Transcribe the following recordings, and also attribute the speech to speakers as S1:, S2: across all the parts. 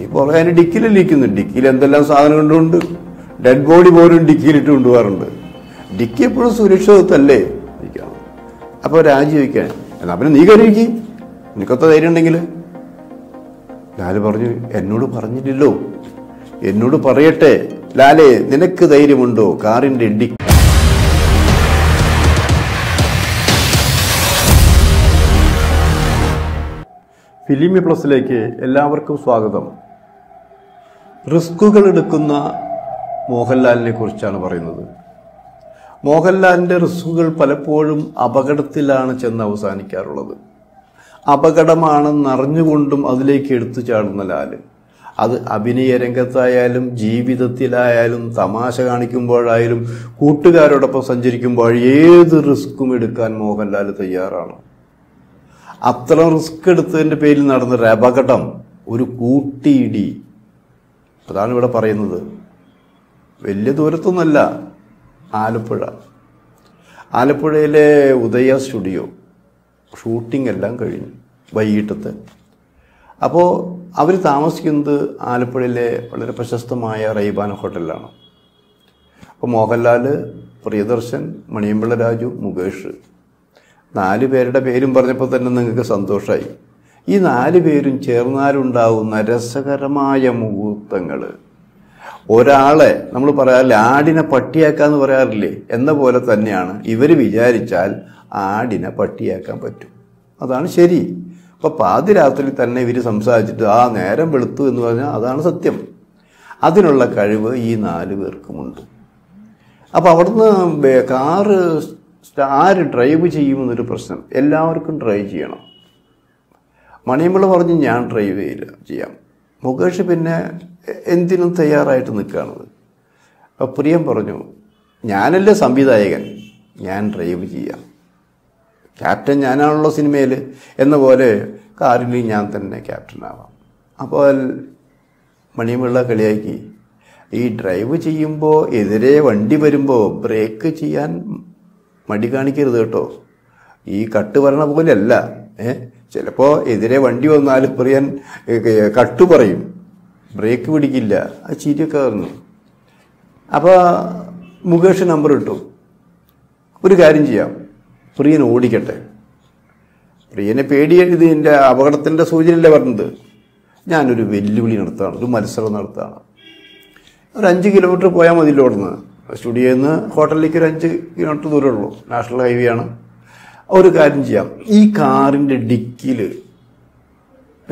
S1: ഈ പുറകെ അതിന് ലീക്കുന്നു ഡിക്കിയിൽ എന്തെല്ലാം സാധനങ്ങളുണ്ട് ഡെഡ് ബോഡി പോലും ഡിക്കിയിലിട്ട് കൊണ്ടുപോകാറുണ്ട് ഡിക്കി എപ്പോഴും സുരക്ഷിതത്വല്ലേ അപ്പോൾ രാജിവെക്കാൻ എന്നാ പിന്നെ നീ കരുതിക്ക് നിനക്കൊത്ത ധൈര്യം ഉണ്ടെങ്കിൽ ലാല് പറഞ്ഞു എന്നോട് പറഞ്ഞില്ലല്ലോ എന്നോട് പറയട്ടെ ലാലേ നിനക്ക് ധൈര്യമുണ്ടോ കാറിൻ്റെ ഡിക്കി ഫിലിമി പ്ലസിലേക്ക് എല്ലാവർക്കും സ്വാഗതം റിസ്കുകൾ എടുക്കുന്ന മോഹൻലാലിനെ കുറിച്ചാണ് പറയുന്നത് മോഹൻലാലിൻ്റെ റിസ്കുകൾ പലപ്പോഴും അപകടത്തിലാണ് ചെന്ന് അവസാനിക്കാറുള്ളത് അപകടമാണെന്നറിഞ്ഞുകൊണ്ടും അതിലേക്ക് എടുത്തു ചാടുന്ന ലാല് അത് അഭിനയ രംഗത്തായാലും ജീവിതത്തിലായാലും തമാശ കാണിക്കുമ്പോഴായാലും കൂട്ടുകാരോടൊപ്പം സഞ്ചരിക്കുമ്പോൾ ഏത് റിസ്ക്കും എടുക്കാൻ മോഹൻലാൽ തയ്യാറാണ് അത്ര റിസ്ക് എടുത്തതിൻ്റെ പേരിൽ നടന്നൊരു അപകടം ഒരു കൂട്ടിയിടി അതാണ് ഇവിടെ പറയുന്നത് വലിയ ദൂരത്തൊന്നുമല്ല ആലപ്പുഴ ആലപ്പുഴയിലെ ഉദയ സ്റ്റുഡിയോ ഷൂട്ടിംഗ് എല്ലാം കഴിഞ്ഞു വൈകിട്ടത്തെ അപ്പോൾ അവർ താമസിക്കുന്നത് ആലപ്പുഴയിലെ വളരെ പ്രശസ്തമായ റൈബാൻ ഹോട്ടലിലാണ് അപ്പോൾ മോഹൻലാൽ പ്രിയദർശൻ മണിയമ്പിള്ള രാജു മുകേഷ് നാല് പേരുടെ പേരും പറഞ്ഞപ്പോൾ തന്നെ നിങ്ങൾക്ക് സന്തോഷമായി ഈ നാല് പേരും ചേർന്നാലുണ്ടാവുന്ന രസകരമായ മുഹൂർത്തങ്ങൾ ഒരാളെ നമ്മൾ പറയാറില്ലേ ആടിനെ പട്ടിയാക്കാന്ന് പറയാറില്ലേ എന്ന പോലെ തന്നെയാണ് ഇവർ വിചാരിച്ചാൽ ആടിനെ പട്ടിയാക്കാൻ പറ്റും അതാണ് ശരി അപ്പോൾ പാതിരാത്രി തന്നെ ഇവർ സംസാരിച്ചിട്ട് ആ നേരം വെളുത്തു എന്ന് പറഞ്ഞാൽ അതാണ് സത്യം അതിനുള്ള കഴിവ് ഈ നാല് പേർക്കുമുണ്ട് അപ്പോൾ അവിടുന്ന് കാറ് ആര് ഡ്രൈവ് ചെയ്യുമെന്നൊരു പ്രശ്നം എല്ലാവർക്കും ഡ്രൈവ് ചെയ്യണം മണിമുള പറഞ്ഞ് ഞാൻ ഡ്രൈവ് ചെയ്യില്ല ചെയ്യാം മുകേഷ് പിന്നെ എന്തിനും തയ്യാറായിട്ട് നിൽക്കുകയാണത് അപ്പോൾ പ്രിയം പറഞ്ഞു ഞാനല്ലേ സംവിധായകൻ ഞാൻ ഡ്രൈവ് ചെയ്യാം ക്യാപ്റ്റൻ ഞാനാണല്ലോ സിനിമയിൽ എന്ന പോലെ കാറിലും ഞാൻ തന്നെ ക്യാപ്റ്റനാവാം അപ്പോൾ മണിമുള്ള കളിയാക്കി ഈ ഡ്രൈവ് ചെയ്യുമ്പോൾ എതിരെ വണ്ടി വരുമ്പോൾ ബ്രേക്ക് ചെയ്യാൻ മടി കാണിക്കരുത് കേട്ടോ ഈ കട്ട് വരണ പോലെയല്ല ഏഹ് ചിലപ്പോൾ എതിരെ വണ്ടി വന്നാൽ പ്രിയൻ കട്ടു പറയും ബ്രേക്ക് പിടിക്കില്ല ആ ചിരിയൊക്കെ ആയിരുന്നു അപ്പോൾ മുകേഷ് നമ്പർ ഇട്ടു ഒരു കാര്യം ചെയ്യാം പ്രിയൻ ഓടിക്കട്ടെ പ്രിയനെ പേടിയത് എൻ്റെ അപകടത്തിൻ്റെ സൂചനയല്ലേ പറഞ്ഞത് ഞാനൊരു വെല്ലുവിളി നടത്താണ് ഒരു മത്സരം നടത്താണ് ഒരു അഞ്ച് കിലോമീറ്റർ പോയാൽ മതിയല്ലോ അവിടുന്ന് സ്റ്റുഡിയോയിൽ നിന്ന് ഹോട്ടലിലേക്ക് ഒരു അഞ്ച് കിലോമീറ്റർ ദൂരമുള്ളൂ നാഷണൽ ഹൈവേ ആണ് ഒരു കാര്യം ചെയ്യാം ഈ കാറിൻ്റെ ഡിക്കിൽ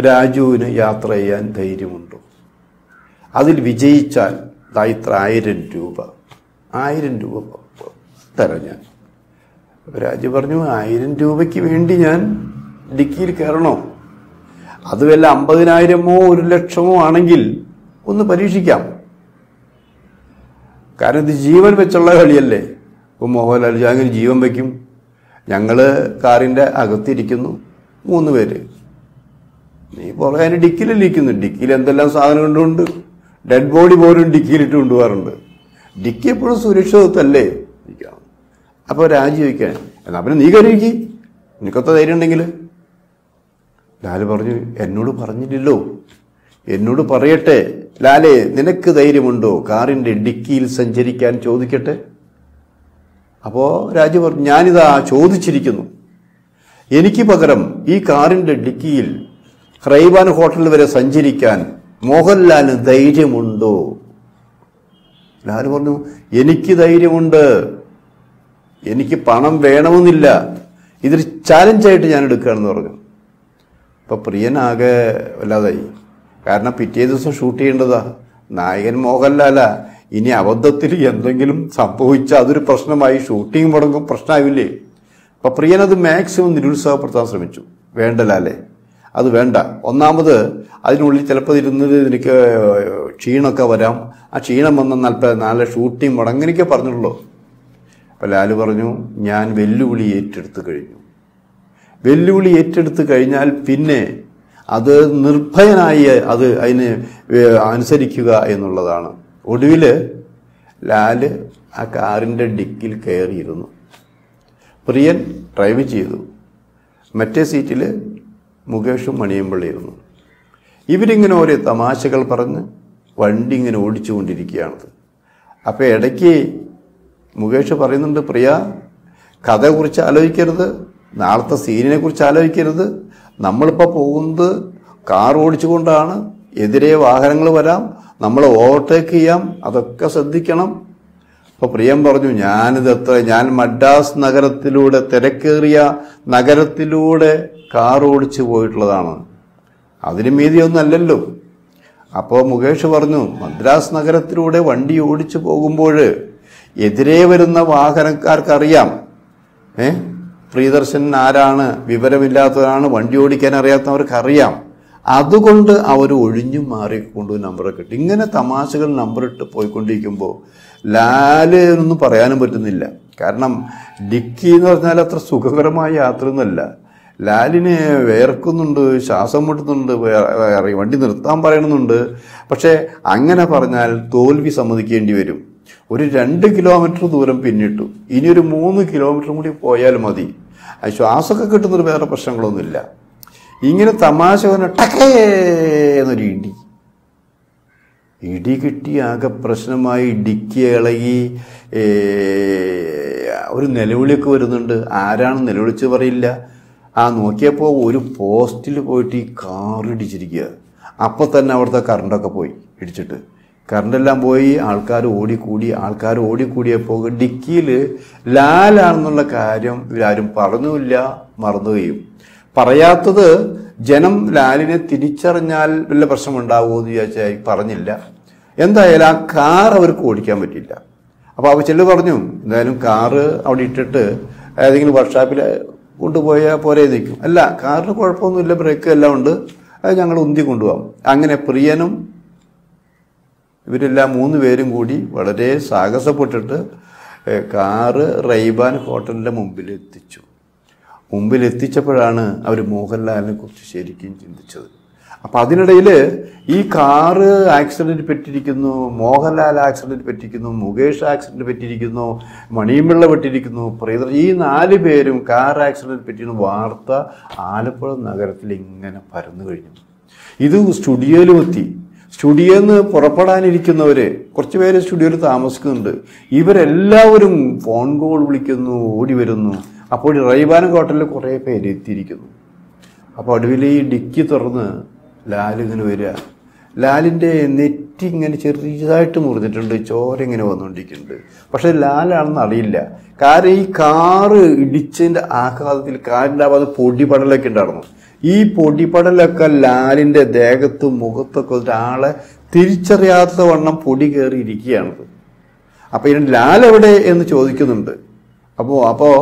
S1: രാജുവിന് യാത്ര ചെയ്യാൻ ധൈര്യമുണ്ടോ അതിൽ വിജയിച്ചാൽ ദാ ഇത്ര ആയിരം രൂപ ആയിരം രൂപ തരാം ഞാൻ രാജു പറഞ്ഞു ആയിരം രൂപയ്ക്ക് വേണ്ടി ഞാൻ ഡിക്കിയിൽ കയറണോ അത് വല്ല അമ്പതിനായിരമോ ഒരു ലക്ഷമോ ആണെങ്കിൽ ഒന്ന് പരീക്ഷിക്കാം കാരണം ഇത് ജീവൻ വെച്ചുള്ള കളിയല്ലേ ഇപ്പോൾ മോഹൻലാൽ അങ്ങനെ ജീവൻ വയ്ക്കും ഞങ്ങൾ കാറിൻ്റെ അകത്തിരിക്കുന്നു മൂന്ന് പേര് നീ പുറകെ അതിന് ഡിക്കിലിരിക്കുന്നു ഡിക്കിയിൽ എന്തെല്ലാം കൊണ്ടുണ്ട് ഡെഡ് ബോഡി പോലും ഡിക്കിയിലിട്ട് കൊണ്ടുപോകാറുണ്ട് ഡിക്കി എപ്പോഴും സുരക്ഷിതത്വല്ലേ അപ്പോൾ രാജി വയ്ക്കാൻ എന്നാൽ പിന്നെ നീ കരുതിക്ക് നിനക്കത്തെ ധൈര്യം ഉണ്ടെങ്കിൽ ലാല് പറഞ്ഞു എന്നോട് പറഞ്ഞില്ലല്ലോ എന്നോട് പറയട്ടെ ലാലേ നിനക്ക് ധൈര്യമുണ്ടോ കാറിൻ്റെ ഡിക്കിയിൽ സഞ്ചരിക്കാൻ ചോദിക്കട്ടെ അപ്പോൾ രാജു പറഞ്ഞു ഞാനിതാ ചോദിച്ചിരിക്കുന്നു എനിക്ക് പകരം ഈ കാറിൻ്റെ ഡിക്കിയിൽ ക്രൈബാൻ ഹോട്ടൽ വരെ സഞ്ചരിക്കാൻ മോഹൻലാലിന് ധൈര്യമുണ്ടോ ലാൽ പറഞ്ഞു എനിക്ക് ധൈര്യമുണ്ട് എനിക്ക് പണം വേണമെന്നില്ല ഇതൊരു ചാലഞ്ചായിട്ട് ഞാൻ എടുക്കുകയാണെന്ന് പറഞ്ഞു അപ്പോൾ പ്രിയനാകെ വല്ലാതായി കാരണം പിറ്റേ ദിവസം ഷൂട്ട് ചെയ്യേണ്ടതാ നായകൻ മോഹൻലാലാ ഇനി അബദ്ധത്തിൽ എന്തെങ്കിലും സംഭവിച്ചാൽ അതൊരു പ്രശ്നമായി ഷൂട്ടിംഗ് മുടങ്ങും പ്രശ്നമാവില്ലേ അപ്പം പ്രിയനത് മാക്സിമം നിരുത്സാഹപ്പെടുത്താൻ ശ്രമിച്ചു വേണ്ടല്ലേ അത് വേണ്ട ഒന്നാമത് അതിനുള്ളിൽ ചിലപ്പോൾ ഇരുന്ന് എനിക്ക് ക്ഷീണമൊക്കെ വരാം ആ ക്ഷീണം വന്ന നാൽപ്പ നാല് ഷൂട്ടിംഗ് മുടങ്ങ് എനിക്ക് പറഞ്ഞുള്ളൂ അപ്പോൾ ലാല് പറഞ്ഞു ഞാൻ വെല്ലുവിളി ഏറ്റെടുത്ത് കഴിഞ്ഞു വെല്ലുവിളി ഏറ്റെടുത്ത് കഴിഞ്ഞാൽ പിന്നെ അത് നിർഭയനായി അത് അതിന് അനുസരിക്കുക എന്നുള്ളതാണ് ഒടുവിൽ ലാല് ആ കാറിൻ്റെ ഡിക്കിൽ കയറിയിരുന്നു പ്രിയൻ ഡ്രൈവ് ചെയ്തു മറ്റേ സീറ്റിൽ മുകേഷും മണിയമ്പിള്ളിയിരുന്നു ഇവരിങ്ങനെ ഓരോ തമാശകൾ പറഞ്ഞ് വണ്ടി ഇങ്ങനെ ഓടിച്ചുകൊണ്ടിരിക്കുകയാണത് അപ്പോൾ ഇടയ്ക്ക് മുകേഷ് പറയുന്നുണ്ട് പ്രിയ കഥയെക്കുറിച്ച് ആലോചിക്കരുത് നാളത്തെ സീനിനെ കുറിച്ച് ആലോചിക്കരുത് നമ്മളിപ്പോൾ പോകുന്നത് കാർ ഓടിച്ചുകൊണ്ടാണ് എതിരെ വാഹനങ്ങൾ വരാം നമ്മൾ ഓവർടേക്ക് ചെയ്യാം അതൊക്കെ ശ്രദ്ധിക്കണം അപ്പോൾ പ്രിയം പറഞ്ഞു ഞാനിത് എത്ര ഞാൻ മദ്രാസ് നഗരത്തിലൂടെ തിരക്കേറിയ നഗരത്തിലൂടെ കാർ ഓടിച്ചു പോയിട്ടുള്ളതാണ് അതിന് മീതിയൊന്നും അല്ലല്ലോ അപ്പോൾ മുകേഷ് പറഞ്ഞു മദ്രാസ് നഗരത്തിലൂടെ വണ്ടി ഓടിച്ചു പോകുമ്പോൾ എതിരെ വരുന്ന വാഹനക്കാർക്കറിയാം ഏ പ്രിയദർശൻ ആരാണ് വിവരമില്ലാത്തവരാണ് വണ്ടി ഓടിക്കാൻ അറിയാത്തവർക്കറിയാം അതുകൊണ്ട് അവർ ഒഴിഞ്ഞു മാറിക്കൊണ്ട് നമ്പറൊക്കെ ഇട്ട് ഇങ്ങനെ തമാശകൾ നമ്പർ ഇട്ട് പോയിക്കൊണ്ടിരിക്കുമ്പോൾ ലാലൊന്നും പറയാനും പറ്റുന്നില്ല കാരണം ഡിക്കി എന്ന് പറഞ്ഞാൽ അത്ര സുഖകരമായ യാത്രയൊന്നുമല്ല ലാലിനെ വേർക്കുന്നുണ്ട് ശ്വാസം മുട്ടുന്നുണ്ട് വണ്ടി നിർത്താൻ പറയണമെന്നുണ്ട് പക്ഷേ അങ്ങനെ പറഞ്ഞാൽ തോൽവി സമ്മതിക്കേണ്ടി വരും ഒരു രണ്ട് കിലോമീറ്റർ ദൂരം പിന്നിട്ടു ഇനി ഒരു മൂന്ന് കിലോമീറ്റർ കൂടി പോയാൽ മതി ശ്വാസമൊക്കെ കിട്ടുന്നൊരു വേറെ പ്രശ്നങ്ങളൊന്നുമില്ല ഇങ്ങനെ തമാശ പറഞ്ഞ ടക്കേ എന്നൊരു ഇടി ഇടി കിട്ടി ആകെ പ്രശ്നമായി ഇടിക്ക് ഇളകി ഒരു നിലവിളിയൊക്കെ വരുന്നുണ്ട് ആരാണ് നിലവിളിച്ച് പറയില്ല ആ നോക്കിയപ്പോൾ ഒരു പോസ്റ്റിൽ പോയിട്ട് ഈ കാറിടിച്ചിരിക്കുക അപ്പോൾ തന്നെ അവിടുത്തെ കറണ്ടൊക്കെ പോയി ഇടിച്ചിട്ട് കറണ്ടെല്ലാം പോയി ആൾക്കാർ ഓടിക്കൂടി ആൾക്കാർ ഓടിക്കൂടിയപ്പോൾ ഡിക്കിയിൽ ലാലാണെന്നുള്ള കാര്യം ഇവരാരും പറഞ്ഞുമില്ല മറന്നുകയും പറയാത്തത് ജനം ലാലിനെ തിരിച്ചറിഞ്ഞാൽ വല്ല പ്രശ്നമുണ്ടാവുമോ എന്ന് വിചാരിച്ചാൽ പറഞ്ഞില്ല എന്തായാലും ആ കാർ അവർക്ക് ഓടിക്കാൻ പറ്റില്ല അപ്പോൾ അവ ചെല്ലു പറഞ്ഞു എന്തായാലും കാറ് അവിടെ ഇട്ടിട്ട് ഏതെങ്കിലും വർക്ക്ഷോപ്പിൽ കൊണ്ടുപോയാൽ പോരെ നിൽക്കും അല്ല കാറിന് കുഴപ്പമൊന്നുമില്ല ബ്രേക്ക് എല്ലാം ഉണ്ട് അത് ഞങ്ങൾ ഉന്തി കൊണ്ടുപോകാം അങ്ങനെ പ്രിയനും ഇവരെല്ലാം മൂന്ന് പേരും കൂടി വളരെ സാഹസപ്പെട്ടിട്ട് കാറ് റൈബാൻ ഹോട്ടലിൻ്റെ മുമ്പിൽ എത്തിച്ചു മുമ്പിൽ എത്തിച്ചപ്പോഴാണ് അവർ മോഹൻലാലിനെ കുറിച്ച് ശരിക്കും ചിന്തിച്ചത് അപ്പം അതിനിടയിൽ ഈ കാറ് ആക്സിഡൻറ്റ് പറ്റിയിരിക്കുന്നു മോഹൻലാൽ ആക്സിഡൻറ്റ് പറ്റിയിരിക്കുന്നു മുകേഷ് ആക്സിഡൻറ്റ് പറ്റിയിരിക്കുന്നു മണിയമ്പിള്ള പറ്റിയിരിക്കുന്നു പ്രീത ഈ നാല് പേരും കാർ ആക്സിഡൻറ്റ് പറ്റിയെന്ന് വാർത്ത ആലപ്പുഴ നഗരത്തിൽ ഇങ്ങനെ പരന്നു കഴിഞ്ഞു ഇത് സ്റ്റുഡിയോയിലും എത്തി സ്റ്റുഡിയോയിൽ നിന്ന് പുറപ്പെടാനിരിക്കുന്നവർ കുറച്ച് പേര് സ്റ്റുഡിയോയിൽ താമസിക്കുന്നുണ്ട് ഇവരെല്ലാവരും ഫോൺ കോൾ വിളിക്കുന്നു ഓടി വരുന്നു അപ്പോൾ ഈ റൈബാൻ ഹോട്ടലിൽ കുറേ പേര് എത്തിയിരിക്കുന്നു അപ്പോൾ ഒടുവിൽ ഈ ഡിക്കി തുറന്ന് ലാൽ ഇങ്ങനെ വരിക ലാലിൻ്റെ നെറ്റി ഇങ്ങനെ ചെറുതായിട്ട് മുറിഞ്ഞിട്ടുണ്ട് ചോര ഇങ്ങനെ വന്നുകൊണ്ടിരിക്കുന്നുണ്ട് പക്ഷേ ലാലാണെന്ന് അറിയില്ല കാരണം ഈ കാറ് ഇടിച്ചതിൻ്റെ ആഘാതത്തിൽ കാറിൻ്റെ അത് പൊടിപടലൊക്കെ ഉണ്ടായിരുന്നു ഈ പൊടിപടലൊക്കെ ലാലിൻ്റെ ദേഹത്തും മുഖത്തൊക്കെ ഒരാളെ തിരിച്ചറിയാത്ത വണ്ണം പൊടി കയറിയിരിക്കുകയാണത് അപ്പോൾ ഇതിന് ലാൽ എവിടെ എന്ന് ചോദിക്കുന്നുണ്ട് അപ്പോൾ അപ്പോൾ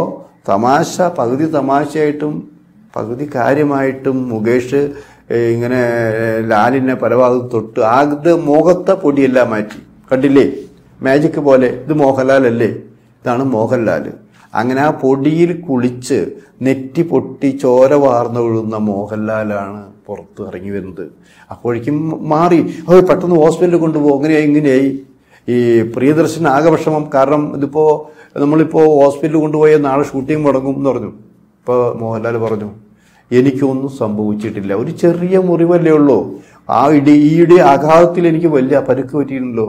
S1: തമാശ പകുതി തമാശയായിട്ടും പകുതി കാര്യമായിട്ടും മുകേഷ് ഇങ്ങനെ ലാലിനെ പരഭാഗത്ത് തൊട്ട് ആകെ മോഹത്തെ പൊടിയെല്ലാം മാറ്റി കണ്ടില്ലേ മാജിക് പോലെ ഇത് മോഹൻലാൽ അല്ലേ ഇതാണ് മോഹൻലാൽ അങ്ങനെ ആ പൊടിയിൽ കുളിച്ച് നെറ്റി പൊട്ടി ചോര വാർന്നു വീഴുന്ന മോഹൻലാലാണ് പുറത്ത് ഇറങ്ങി വരുന്നത് അപ്പോഴേക്കും മാറി ഓ പെട്ടെന്ന് ഹോസ്പിറ്റലിൽ കൊണ്ടുപോകും അങ്ങനെയായി ഇങ്ങനെയായി ഈ പ്രിയദർശൻ ആകെ വിഷമം കാരണം ഇതിപ്പോൾ നമ്മളിപ്പോൾ ഹോസ്പിറ്റലിൽ കൊണ്ടുപോയാൽ നാളെ ഷൂട്ടിംഗ് മുടങ്ങും എന്ന് പറഞ്ഞു ഇപ്പോൾ മോഹൻലാൽ പറഞ്ഞു എനിക്കൊന്നും സംഭവിച്ചിട്ടില്ല ഒരു ചെറിയ മുറിവല്ലേ ഉള്ളൂ ആ ഇടി ഈയുടെ ആഘാതത്തിൽ എനിക്ക് വലിയ പരുക്ക് പറ്റിയിട്ടുണ്ടല്ലോ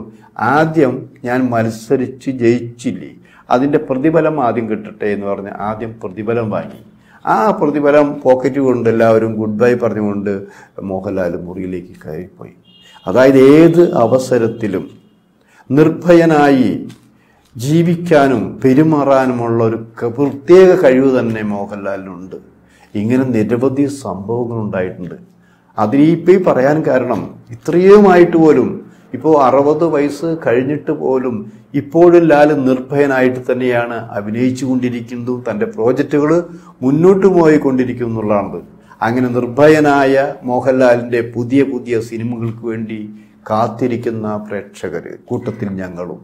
S1: ആദ്യം ഞാൻ മത്സരിച്ച് ജയിച്ചില്ലേ അതിൻ്റെ പ്രതിഫലം ആദ്യം കിട്ടട്ടെ എന്ന് പറഞ്ഞ് ആദ്യം പ്രതിഫലം വാങ്ങി ആ പ്രതിഫലം പോക്കറ്റ് കൊണ്ട് എല്ലാവരും ഗുഡ് ബൈ പറഞ്ഞുകൊണ്ട് മോഹൻലാൽ മുറിയിലേക്ക് കയറിപ്പോയി അതായത് ഏത് അവസരത്തിലും നിർഭയനായി ജീവിക്കാനും പെരുമാറാനുമുള്ള ഒരു പ്രത്യേക കഴിവ് തന്നെ മോഹൻലാലിനുണ്ട് ഇങ്ങനെ നിരവധി സംഭവങ്ങൾ ഉണ്ടായിട്ടുണ്ട് അതിൽ ഇപ്പോൾ പറയാൻ കാരണം ഇത്രയുമായിട്ട് പോലും ഇപ്പോൾ അറുപത് വയസ്സ് കഴിഞ്ഞിട്ട് പോലും ഇപ്പോഴും ലാൽ നിർഭയനായിട്ട് തന്നെയാണ് അഭിനയിച്ചു കൊണ്ടിരിക്കുന്നതും തൻ്റെ പ്രോജക്റ്റുകൾ മുന്നോട്ട് പോയിക്കൊണ്ടിരിക്കുന്നു എന്നുള്ളതാണത് അങ്ങനെ നിർഭയനായ മോഹൻലാലിൻ്റെ പുതിയ പുതിയ സിനിമകൾക്ക് വേണ്ടി കാത്തിരിക്കുന്ന പ്രേക്ഷകർ കൂട്ടത്തിൽ ഞങ്ങളും